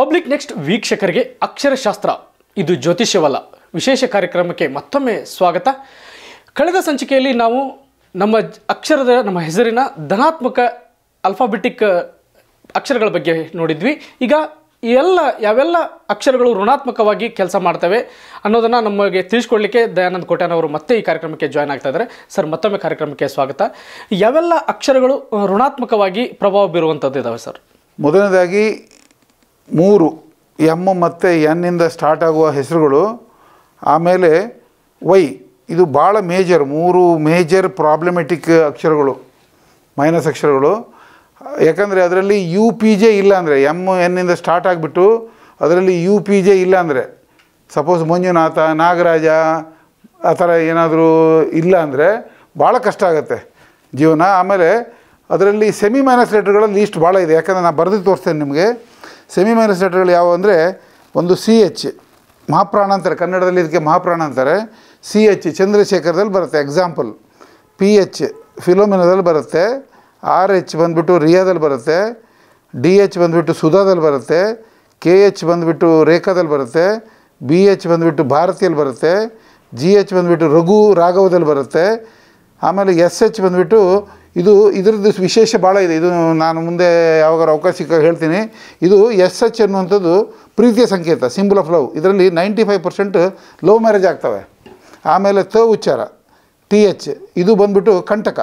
public next ವೀಕ್ಷಕರಿಗೆ ಅಕ್ಷರಶಾಸ್ತ್ರ ಇದು ಜ್ಯೋತಿಷ್ಯವಲ್ಲ ವಿಶೇಷ ಕಾರ್ಯಕ್ರಮಕ್ಕೆ ಮತ್ತೊಮ್ಮೆ ಸ್ವಾಗತ ಕಳೆದ ಸಂಚಿಕೆಯಲ್ಲಿ ನಾವು ನಮ್ಮ ಅಕ್ಷರದ ನಮ್ಮ ಹೆಸರಿನ ಧನಾತ್ಮಕ ಅಲ್ಫಾಬೆಟಿಕ್ ಅಕ್ಷರಗಳ ಬಗ್ಗೆ ನೋಡಿದ್ವಿ ಈಗ ಎಲ್ಲ ಯಾವೆಲ್ಲ ಅಕ್ಷರಗಳು ಋಣಾತ್ಮಕವಾಗಿ ಕೆಲಸ ಮಾಡ್ತವೆ ಅನ್ನೋದನ್ನು ನಮಗೆ ದಯಾನಂದ ದಯಾನಂದ್ ಅವರು ಮತ್ತೆ ಈ ಕಾರ್ಯಕ್ರಮಕ್ಕೆ ಜಾಯ್ನ್ ಆಗ್ತಾ ಇದ್ದಾರೆ ಸರ್ ಮತ್ತೊಮ್ಮೆ ಕಾರ್ಯಕ್ರಮಕ್ಕೆ ಸ್ವಾಗತ ಯಾವೆಲ್ಲ ಅಕ್ಷರಗಳು ಋಣಾತ್ಮಕವಾಗಿ ಪ್ರಭಾವ ಬೀರುವಂಥದ್ದು ಇದ್ದಾವೆ ಸರ್ ಮೊದಲನೇದಾಗಿ ಮೂರು ಎಮ್ ಮತ್ತು ಎನ್ನಿಂದ ಸ್ಟಾರ್ಟ್ ಆಗುವ ಹೆಸರುಗಳು ಆಮೇಲೆ ವೈ ಇದು ಭಾಳ ಮೇಜರ್ ಮೂರು ಮೇಜರ್ ಪ್ರಾಬ್ಲಮೆಟಿಕ್ ಅಕ್ಷರಗಳು ಮೈನಸ್ ಅಕ್ಷರಗಳು ಯಾಕಂದರೆ ಅದರಲ್ಲಿ ಯು ಪಿ ಜೆ ಇಲ್ಲ ಅಂದರೆ ಎಮ್ ಎನ್ನಿಂದ ಸ್ಟಾರ್ಟ್ ಆಗಿಬಿಟ್ಟು ಅದರಲ್ಲಿ ಯು ಪಿ ಜೆ ಇಲ್ಲ ಅಂದರೆ ಸಪೋಸ್ ಮಂಜುನಾಥ ನಾಗರಾಜ ಆ ಥರ ಏನಾದರೂ ಇಲ್ಲ ಅಂದರೆ ಭಾಳ ಕಷ್ಟ ಆಗುತ್ತೆ ಜೀವನ ಆಮೇಲೆ ಅದರಲ್ಲಿ ಸೆಮಿ ಮೈನಸ್ ಲೆಟ್ರ್ಗಳಲ್ಲಿ ಲೀಸ್ಟ್ ಭಾಳ ಇದೆ ಯಾಕಂದರೆ ನಾನು ಬರೆದು ತೋರಿಸ್ತೇನೆ ನಿಮಗೆ ಸೆಮಿ ಮೈನಸ್ ಲೆಟರ್ಗಳು ಯಾವುವು ಅಂದರೆ ಒಂದು ಸಿ ಎಚ್ ಮಹಾಪ್ರಾಣ ಅಂತಾರೆ ಕನ್ನಡದಲ್ಲಿ ಇದಕ್ಕೆ ಮಹಾಪ್ರಾಣ ಅಂತಾರೆ ಸಿ ಎಚ್ ಚಂದ್ರಶೇಖರದಲ್ಲಿ ಬರುತ್ತೆ ಎಕ್ಸಾಂಪಲ್ ಪಿ ಎಚ್ ಫಿಲೋಮಿನದಲ್ಲಿ ಬರುತ್ತೆ ಆರ್ ಎಚ್ ಬಂದುಬಿಟ್ಟು ರಿಯಾದಲ್ಲಿ ಬರುತ್ತೆ ಡಿ ಎಚ್ ಬಂದುಬಿಟ್ಟು ಸುಧಾದಲ್ಲಿ ಬರುತ್ತೆ ಕೆ ಎಚ್ ಬಂದುಬಿಟ್ಟು ರೇಖಾದಲ್ಲಿ ಬರುತ್ತೆ ಬಿ ಎಚ್ ಬಂದುಬಿಟ್ಟು ಭಾರತಿಯಲ್ಲಿ ಬರುತ್ತೆ ಜಿ ಎಚ್ ಬಂದುಬಿಟ್ಟು ರಘು ರಾಘವದಲ್ಲಿ ಬರುತ್ತೆ ಆಮೇಲೆ ಎಸ್ ಎಚ್ ಬಂದುಬಿಟ್ಟು ಇದು ಇದ್ರದ್ದು ವಿಶೇಷ ಭಾಳ ಇದೆ ಇದು ನಾನು ಮುಂದೆ ಯಾವಾಗಾರು ಅವಕಾಶ ಸಿಕ್ಕಾಗ ಹೇಳ್ತೀನಿ ಇದು ಎಸ್ ಎಚ್ ಅನ್ನುವಂಥದ್ದು ಪ್ರೀತಿಯ ಸಂಕೇತ ಸಿಂಬಲ್ ಆಫ್ ಲವ್ ಇದರಲ್ಲಿ ninety five percent love marriage ಆಗ್ತವೆ ಆಮೇಲೆ ತ ಉಚ್ಚಾರ ಟಿ ಎಚ್ ಇದು ಬಂದ್ಬಿಟ್ಟು ಕಂಟಕ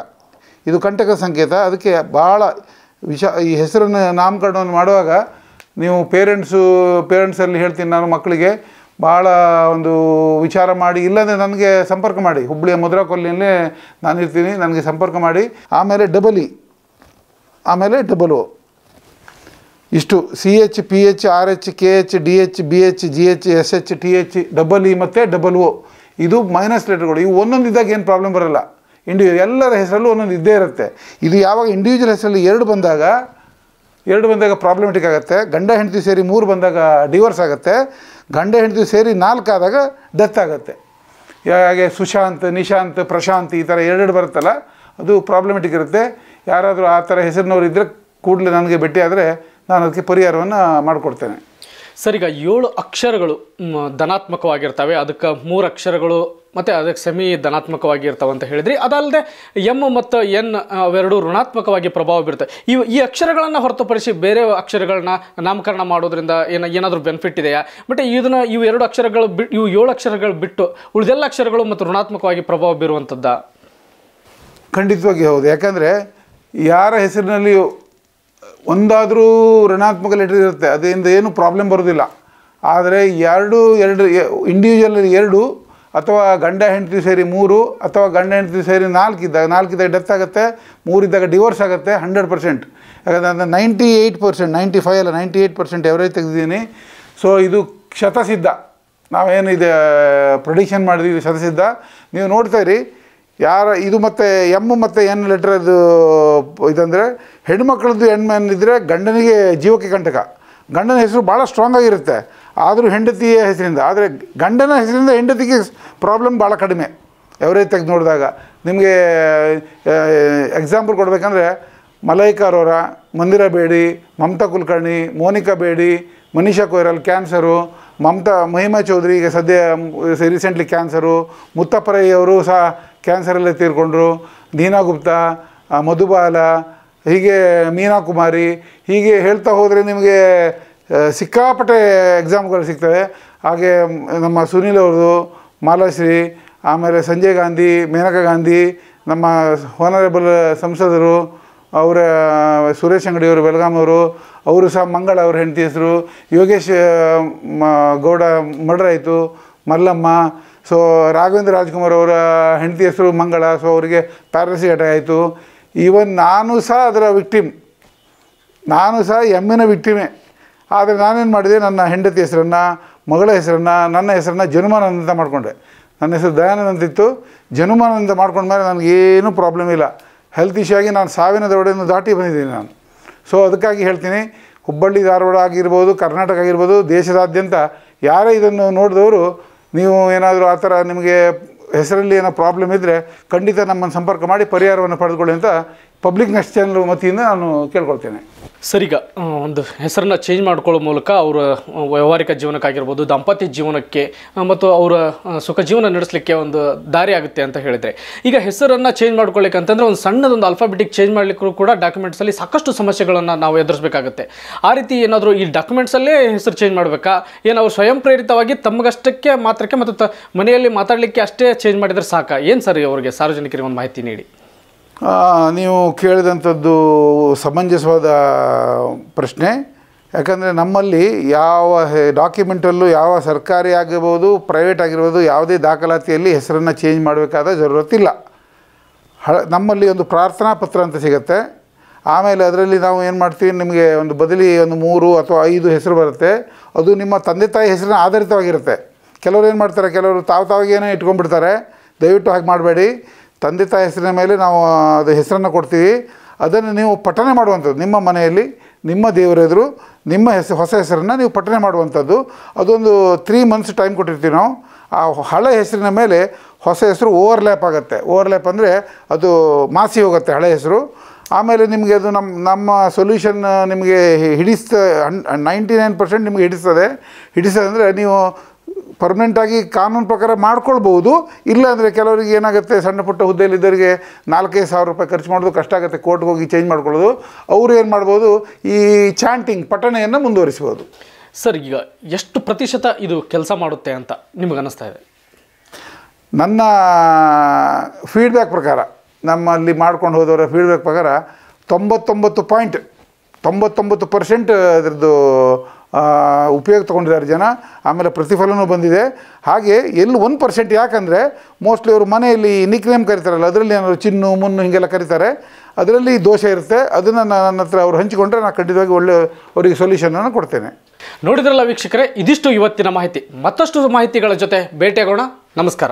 ಇದು ಕಂಟಕ ಸಂಕೇತ ಅದಕ್ಕೆ ಭಾಳ ವಿಷ ಈ ಹೆಸರನ್ನು ನಾಮಕರಣವನ್ನು ಮಾಡುವಾಗ ನೀವು ಪೇರೆಂಟ್ಸು ಪೇರೆಂಟ್ಸಲ್ಲಿ ಹೇಳ್ತೀನಿ ನಾನು ಮಕ್ಕಳಿಗೆ ಭಾಳ ಒಂದು ವಿಚಾರ ಮಾಡಿ ಇಲ್ಲಾಂದರೆ ನನಗೆ ಸಂಪರ್ಕ ಮಾಡಿ ಹುಬ್ಬಳ್ಳಿಯ ಮುದ್ರಾ ನಾನು ನಾನಿರ್ತೀನಿ ನನಗೆ ಸಂಪರ್ಕ ಮಾಡಿ ಆಮೇಲೆ ಡಬಲ್ ಇ e, ಆಮೇಲೆ ಡಬಲ್ ಓ ಇಷ್ಟು C H P H R H K H D H B H G H S H T H double E ಮತ್ತು ಡಬಲ್ ಓ ಇದು ಮೈನಸ್ ಲೆಟರ್ಗಳು ಇವು ಒಂದೊಂದು ಇದ್ದಾಗ ಏನು ಪ್ರಾಬ್ಲಮ್ ಬರೋಲ್ಲ ಇಂಡಿ ಎಲ್ಲರ ಹೆಸರಲ್ಲೂ ಒಂದೊಂದು ಇದ್ದೇ ಇರುತ್ತೆ ಇದು ಯಾವಾಗ ಇಂಡಿವಿಜುವಲ್ ಹೆಸರಲ್ಲಿ ಎರಡು ಬಂದಾಗ ಎರಡು ಬಂದಾಗ ಪ್ರಾಬ್ಲಮೆಟಿಕ್ ಆಗುತ್ತೆ ಗಂಡ ಹೆಂಡತಿ ಸೇರಿ ಮೂರು ಬಂದಾಗ ಡಿವೋರ್ಸ್ ಆಗುತ್ತೆ ಗಂಡ ಹೆಂಡತಿ ಸೇರಿ ನಾಲ್ಕು ಆದಾಗ ಡೆತ್ ಆಗುತ್ತೆ ಹಾಗೆ ಸುಶಾಂತ್ ನಿಶಾಂತ್ ಪ್ರಶಾಂತ್ ಈ ಥರ ಎರಡೆರಡು ಬರುತ್ತಲ್ಲ ಅದು ಪ್ರಾಬ್ಲಮೆಟಿಕ್ ಇರುತ್ತೆ ಯಾರಾದರೂ ಆ ಥರ ಹೆಸರಿನವ್ರು ಇದ್ದರೆ ಕೂಡಲೇ ನನಗೆ ಭೇಟಿ ಆದರೆ ನಾನು ಅದಕ್ಕೆ ಪರಿಹಾರವನ್ನು ಮಾಡಿಕೊಡ್ತೇನೆ ಸರ್ ಈಗ ಏಳು ಅಕ್ಷರಗಳು ಧನಾತ್ಮಕವಾಗಿರ್ತವೆ ಅದಕ್ಕೆ ಮೂರು ಅಕ್ಷರಗಳು ಮತ್ತು ಅದಕ್ಕೆ ಸೆಮಿ ಧನಾತ್ಮಕವಾಗಿ ಅಂತ ಹೇಳಿದ್ರಿ ಅದಲ್ಲದೆ ಎಮ್ ಮತ್ತು ಎನ್ ಅವೆರಡು ಋಣಾತ್ಮಕವಾಗಿ ಪ್ರಭಾವ ಬೀರುತ್ತೆ ಇವು ಈ ಅಕ್ಷರಗಳನ್ನು ಹೊರತುಪಡಿಸಿ ಬೇರೆ ಅಕ್ಷರಗಳನ್ನ ನಾಮಕರಣ ಮಾಡೋದ್ರಿಂದ ಏನ ಏನಾದರೂ ಬೆನಿಫಿಟ್ ಇದೆಯಾ ಬಟ್ ಇದನ್ನು ಇವು ಎರಡು ಅಕ್ಷರಗಳು ಬಿಟ್ಟು ಇವು ಏಳು ಅಕ್ಷರಗಳು ಬಿಟ್ಟು ಉಳಿದೆಲ್ಲ ಅಕ್ಷರಗಳು ಮತ್ತು ಋಣಾತ್ಮಕವಾಗಿ ಪ್ರಭಾವ ಬೀರುವಂಥದ್ದ ಖಂಡಿತವಾಗಿ ಹೌದು ಯಾಕಂದರೆ ಯಾರ ಹೆಸರಿನಲ್ಲಿ ಒಂದಾದರೂ ಋಣಾತ್ಮಕ ಲೆಟರ್ ಇರುತ್ತೆ ಅದರಿಂದ ಏನು ಪ್ರಾಬ್ಲಮ್ ಬರೋದಿಲ್ಲ ಆದರೆ ಎರಡು ಎರಡು ಇಂಡಿವಿಜುವಲ್ ಎರಡು ಅಥವಾ ಗಂಡ ಹೆಂಡತಿ ಸೇರಿ ಮೂರು ಅಥವಾ ಗಂಡ ಹೆಂಡತಿ ಸೇರಿ ನಾಲ್ಕು ಇದ್ದಾಗ ನಾಲ್ಕು ನಾಲ್ಕಿದ್ದಾಗ ಡೆತ್ ಆಗುತ್ತೆ ಮೂರಿದ್ದಾಗ ಡಿವೋರ್ಸ್ ಆಗುತ್ತೆ ಹಂಡ್ರೆಡ್ ಪರ್ಸೆಂಟ್ ಯಾಕಂದರೆ ninety eight percent ninety five ಅಲ್ಲ ನೈಂಟಿ ಏಯ್ಟ್ ಪರ್ಸೆಂಟ್ ಎವರೇಜ್ ತೆಗೆದಿದ್ದೀನಿ ಸೊ ಇದು ಶತಸಿದ್ಧ ನಾವೇನು ಇದು ಪ್ರೊಡಿಕ್ಷನ್ ಮಾಡಿದ್ವಿ ಶತಸಿದ್ಧ ನೀವು ನೋಡ್ತಾ ಇರಿ ಯಾರ ಇದು ಮತ್ತು ಎಮ್ ಮತ್ತು ಎನ್ ಲೆಟ್ರದ್ದು ಇದಂದರೆ ಹೆಣ್ಮಕ್ಳದ್ದು ಹೆಣ್ಮನ್ ಗಂಡನಿಗೆ ಜೀವಕ್ಕೆ ಕಂಟಕ ಗಂಡನ ಹೆಸರು ಭಾಳ ಸ್ಟ್ರಾಂಗ್ ಆಗಿರುತ್ತೆ ಆದರೂ ಹೆಂಡತಿಯ ಹೆಸರಿಂದ ಆದರೆ ಗಂಡನ ಹೆಸರಿಂದ ಹೆಂಡತಿಗೆ ಪ್ರಾಬ್ಲಮ್ ಭಾಳ ಕಡಿಮೆ ಎವರೇಜ್ ತೆಗೆದು ನೋಡಿದಾಗ ನಿಮಗೆ ಎಕ್ಸಾಂಪಲ್ ಕೊಡಬೇಕಂದ್ರೆ ಮಲೈಕಾ ಅರೋರ ಮಂದಿರ ಬೇಡಿ ಮಮತಾ ಕುಲಕರ್ಣಿ ಮೋನಿಕಾ ಬೇಡಿ ಮನೀಷಾ ಕೊಯ್ರಲ್ ಕ್ಯಾನ್ಸರು ಮಮತಾ ಮಹಿಮಾ ಚೌಧರಿ ಈಗ ಸದ್ಯ ರೀಸೆಂಟ್ಲಿ ಕ್ಯಾನ್ಸರು ಮುತ್ತಪ್ಪರಯ್ಯವರು ಸಹ ಕ್ಯಾನ್ಸರಲ್ಲೇ ತೀರ್ಕೊಂಡ್ರು ದೀನಾ ಗುಪ್ತಾ ಮಧುಬಾಲ ಹೀಗೆ ಮೀನಾ ಕುಮಾರಿ ಹೀಗೆ ಹೇಳ್ತಾ ಹೋದರೆ ನಿಮಗೆ ಸಿಕ್ಕಾಪಟ್ಟೆ ಎಕ್ಸಾಮ್ಗಳು ಸಿಗ್ತವೆ ಹಾಗೆ ನಮ್ಮ ಸುನೀಲ್ ಅವ್ರದ್ದು ಮಾಲಾಶ್ರೀ ಆಮೇಲೆ ಸಂಜಯ್ ಗಾಂಧಿ ಮೇನಕಾ ಗಾಂಧಿ ನಮ್ಮ ಹೋನರೇಬಲ್ ಸಂಸದರು ಅವರ ಸುರೇಶ್ ಅಂಗಡಿಯವರು ಬೆಳಗಾಮವರು ಅವರು ಸಹ ಮಂಗಳ ಅವ್ರ ಹೆಂಡತಿ ಹೆಸರು ಯೋಗೇಶ್ ಮ ಗೌಡ ಮರ್ಡರ್ ಆಯಿತು ಮಲ್ಲಮ್ಮ ಸೊ ರಾಘವೇಂದ್ರ ರಾಜ್ಕುಮಾರ್ ಅವರ ಹೆಂಡತಿ ಹೆಸರು ಮಂಗಳ ಸೊ ಅವರಿಗೆ ಪ್ಯಾರಸಿ ಅಟ್ಯಾಕ್ ಆಯಿತು ಈವನ್ ನಾನು ಸಹ ಅದರ ವಿಕ್ಟಿಮ್ ನಾನು ಸಹ ಎಮ್ಮಿನ ವಿಕ್ಟಿಮೇ ಆದರೆ ನಾನೇನು ಮಾಡಿದೆ ನನ್ನ ಹೆಂಡತಿ ಹೆಸರನ್ನು ಮಗಳ ಹೆಸರನ್ನು ನನ್ನ ಹೆಸರನ್ನು ಜನುಮಾನಂದ ಅಂತ ಮಾಡಿಕೊಂಡೆ ನನ್ನ ಹೆಸರು ದಯಾನಂದ ಅಂತಿತ್ತು ಜನುಮಾನಂದ ಮಾಡ್ಕೊಂಡ ಮೇಲೆ ನನಗೇನು ಪ್ರಾಬ್ಲಮ್ ಇಲ್ಲ ಹೆಲ್ತ್ ಇಶ್ಯೂ ಆಗಿ ನಾನು ಸಾವಿನ ದೊಡೆಯನ್ನು ದಾಟಿ ಬಂದಿದ್ದೀನಿ ನಾನು ಸೊ ಅದಕ್ಕಾಗಿ ಹೇಳ್ತೀನಿ ಹುಬ್ಬಳ್ಳಿ ಧಾರವಾಡ ಆಗಿರ್ಬೋದು ಕರ್ನಾಟಕ ಆಗಿರ್ಬೋದು ದೇಶದಾದ್ಯಂತ ಯಾರೇ ಇದನ್ನು ನೋಡಿದವರು ನೀವು ಏನಾದರೂ ಆ ಥರ ನಿಮಗೆ ಹೆಸರಲ್ಲಿ ಏನೋ ಪ್ರಾಬ್ಲಮ್ ಇದ್ದರೆ ಖಂಡಿತ ನಮ್ಮನ್ನು ಸಂಪರ್ಕ ಮಾಡಿ ಪರಿಹಾರವನ್ನು ಪಡೆದುಕೊಳ್ಳಿ ಅಂತ ಪಬ್ಲಿಕ್ ನೆಕ್ಸ್ಟ್ ಚಾನಲ್ ವತಿಯಿಂದ ನಾನು ಕೇಳ್ಕೊಳ್ತೇನೆ ಸರಿಗ ಒಂದು ಹೆಸರನ್ನ ಚೇಂಜ್ ಮಾಡ್ಕೊಳ್ಳೋ ಮೂಲಕ ಅವರ ವ್ಯವಹಾರಿಕ ಜೀವನಕ್ಕಾಗಿರ್ಬೋದು ದಾಂಪತ್ಯ ಜೀವನಕ್ಕೆ ಮತ್ತು ಅವರ ಸುಖ ಜೀವನ ನಡೆಸಲಿಕ್ಕೆ ಒಂದು ದಾರಿ ಆಗುತ್ತೆ ಅಂತ ಹೇಳಿದರೆ ಈಗ ಹೆಸರನ್ನು ಚೇಂಜ್ ಮಾಡ್ಕೊಳ್ಳಿಕ್ಕೆ ಅಂತಂದರೆ ಒಂದು ಸಣ್ಣದೊಂದು ಅಲ್ಫಾಬೆಟಿಕ್ ಚೇಂಜ್ ಮಾಡಲಿಕ್ಕೂ ಕೂಡ ಡಾಕ್ಯುಮೆಂಟ್ಸಲ್ಲಿ ಸಾಕಷ್ಟು ಸಮಸ್ಯೆಗಳನ್ನು ನಾವು ಎದುರಿಸಬೇಕಾಗುತ್ತೆ ಆ ರೀತಿ ಏನಾದರೂ ಈ ಡಾಕ್ಯುಮೆಂಟ್ಸಲ್ಲೇ ಹೆಸರು ಚೇಂಜ್ ಮಾಡಬೇಕಾ ಏನು ಅವರು ಸ್ವಯಂ ಪ್ರೇರಿತವಾಗಿ ತಮಗಷ್ಟಕ್ಕೆ ಮಾತ್ರಕ್ಕೆ ಮತ್ತು ತ ಮನೆಯಲ್ಲಿ ಮಾತಾಡಲಿಕ್ಕೆ ಅಷ್ಟೇ ಚೇಂಜ್ ಮಾಡಿದರೆ ಸಾಕಾ ಏನು ಸರ್ ಅವರಿಗೆ ಸಾರ್ವಜನಿಕರಿಗೆ ಒಂದು ಮಾಹಿತಿ ನೀಡಿ ನೀವು ಕೇಳಿದಂಥದ್ದು ಸಮಂಜಸವಾದ ಪ್ರಶ್ನೆ ಯಾಕಂದರೆ ನಮ್ಮಲ್ಲಿ ಯಾವ ಡಾಕ್ಯುಮೆಂಟಲ್ಲೂ ಯಾವ ಸರ್ಕಾರಿ ಆಗಿರ್ಬೋದು ಪ್ರೈವೇಟ್ ಆಗಿರ್ಬೋದು ಯಾವುದೇ ದಾಖಲಾತಿಯಲ್ಲಿ ಹೆಸರನ್ನು ಚೇಂಜ್ ಮಾಡಬೇಕಾದ ಜರೂರತ್ತಿಲ್ಲ ಹ ನಮ್ಮಲ್ಲಿ ಒಂದು ಪ್ರಾರ್ಥನಾ ಪತ್ರ ಅಂತ ಸಿಗುತ್ತೆ ಆಮೇಲೆ ಅದರಲ್ಲಿ ನಾವು ಏನು ಮಾಡ್ತೀವಿ ನಿಮಗೆ ಒಂದು ಬದಲಿ ಒಂದು ಮೂರು ಅಥವಾ ಐದು ಹೆಸರು ಬರುತ್ತೆ ಅದು ನಿಮ್ಮ ತಂದೆ ತಾಯಿ ಹೆಸರಿನ ಆಧಾರಿತವಾಗಿರುತ್ತೆ ಕೆಲವರು ಏನು ಮಾಡ್ತಾರೆ ಕೆಲವರು ತಾವು ತಾವಾಗೇನೋ ಇಟ್ಕೊಂಡ್ಬಿಡ್ತಾರೆ ದಯವಿಟ್ಟು ಹಾಗೆ ಮಾಡಬೇಡಿ ತಂದೆ ತಾಯಿ ಹೆಸರಿನ ಮೇಲೆ ನಾವು ಅದು ಹೆಸರನ್ನು ಕೊಡ್ತೀವಿ ಅದನ್ನು ನೀವು ಪಠನೆ ಮಾಡುವಂಥದ್ದು ನಿಮ್ಮ ಮನೆಯಲ್ಲಿ ನಿಮ್ಮ ದೇವರೆದುರು ನಿಮ್ಮ ಹೆಸರು ಹೊಸ ಹೆಸರನ್ನು ನೀವು ಪಠನೆ ಮಾಡುವಂಥದ್ದು ಅದೊಂದು ತ್ರೀ ಮಂತ್ಸ್ ಟೈಮ್ ಕೊಟ್ಟಿರ್ತೀವಿ ನಾವು ಆ ಹಳೆ ಹೆಸರಿನ ಮೇಲೆ ಹೊಸ ಹೆಸರು ಓವರ್ಲ್ಯಾಪ್ ಆಗುತ್ತೆ ಓವರ್ಲ್ಯಾಪ್ ಅಂದರೆ ಅದು ಮಾಸಿ ಹೋಗುತ್ತೆ ಹಳೆ ಹೆಸರು ಆಮೇಲೆ ನಿಮಗೆ ಅದು ನಮ್ಮ ನಮ್ಮ ಸೊಲ್ಯೂಷನ್ ನಿಮಗೆ ಹಿಡಿಸ್ತ ನೈಂಟಿ ನೈನ್ ಪರ್ಸೆಂಟ್ ನಿಮಗೆ ಹಿಡಿಸ್ತದೆ ಹಿಡಿಸ್ತದೆ ಅಂದರೆ ನೀವು ಪರ್ಮನೆಂಟಾಗಿ ಕಾನೂನು ಪ್ರಕಾರ ಮಾಡ್ಕೊಳ್ಬೋದು ಅಂದರೆ ಕೆಲವರಿಗೆ ಏನಾಗುತ್ತೆ ಸಣ್ಣ ಪುಟ್ಟ ಹುದ್ದೆಯಲ್ಲಿದ್ದವರಿಗೆ ನಾಲ್ಕೈದು ಸಾವಿರ ರೂಪಾಯಿ ಖರ್ಚು ಮಾಡೋದು ಕಷ್ಟ ಆಗುತ್ತೆ ಕೋರ್ಟ್ಗೆ ಹೋಗಿ ಚೇಂಜ್ ಮಾಡ್ಕೊಳ್ಳೋದು ಅವರು ಏನು ಮಾಡ್ಬೋದು ಈ ಚಾಂಟಿಂಗ್ ಪಠಣೆಯನ್ನು ಮುಂದುವರಿಸ್ಬೋದು ಸರ್ ಈಗ ಎಷ್ಟು ಪ್ರತಿಶತ ಇದು ಕೆಲಸ ಮಾಡುತ್ತೆ ಅಂತ ನಿಮಗೆ ಅನ್ನಿಸ್ತಾ ಇದೆ ನನ್ನ ಫೀಡ್ಬ್ಯಾಕ್ ಪ್ರಕಾರ ನಮ್ಮಲ್ಲಿ ಮಾಡ್ಕೊಂಡು ಹೋದವರ ಫೀಡ್ಬ್ಯಾಕ್ ಪ್ರಕಾರ ತೊಂಬತ್ತೊಂಬತ್ತು ಪಾಯಿಂಟ್ ತೊಂಬತ್ತೊಂಬತ್ತು ಪರ್ಸೆಂಟ್ ಅದರದ್ದು ಉಪಯೋಗ ತೊಗೊಂಡಿದ್ದಾರೆ ಜನ ಆಮೇಲೆ ಪ್ರತಿಫಲನೂ ಬಂದಿದೆ ಹಾಗೆ ಎಲ್ಲಿ ಒಂದು ಪರ್ಸೆಂಟ್ ಯಾಕಂದರೆ ಮೋಸ್ಟ್ಲಿ ಅವರು ಮನೆಯಲ್ಲಿ ನಿಕ್ ನೇಮ್ ಕರೀತಾರಲ್ಲ ಅದರಲ್ಲಿ ಏನಾದರೂ ಚಿನ್ನು ಮುನ್ನು ಹೀಗೆಲ್ಲ ಕರೀತಾರೆ ಅದರಲ್ಲಿ ದೋಷ ಇರುತ್ತೆ ಅದನ್ನು ನನ್ನ ಹತ್ರ ಅವ್ರು ಹಂಚಿಕೊಂಡ್ರೆ ನಾನು ಖಂಡಿತವಾಗಿ ಒಳ್ಳೆ ಅವರಿಗೆ ಸೊಲ್ಯೂಷನನ್ನು ಕೊಡ್ತೇನೆ ನೋಡಿದ್ರಲ್ಲ ವೀಕ್ಷಕರೇ ಇದಿಷ್ಟು ಇವತ್ತಿನ ಮಾಹಿತಿ ಮತ್ತಷ್ಟು ಮಾಹಿತಿಗಳ ಜೊತೆ ಭೇಟಿಯಾಗೋಣ ನಮಸ್ಕಾರ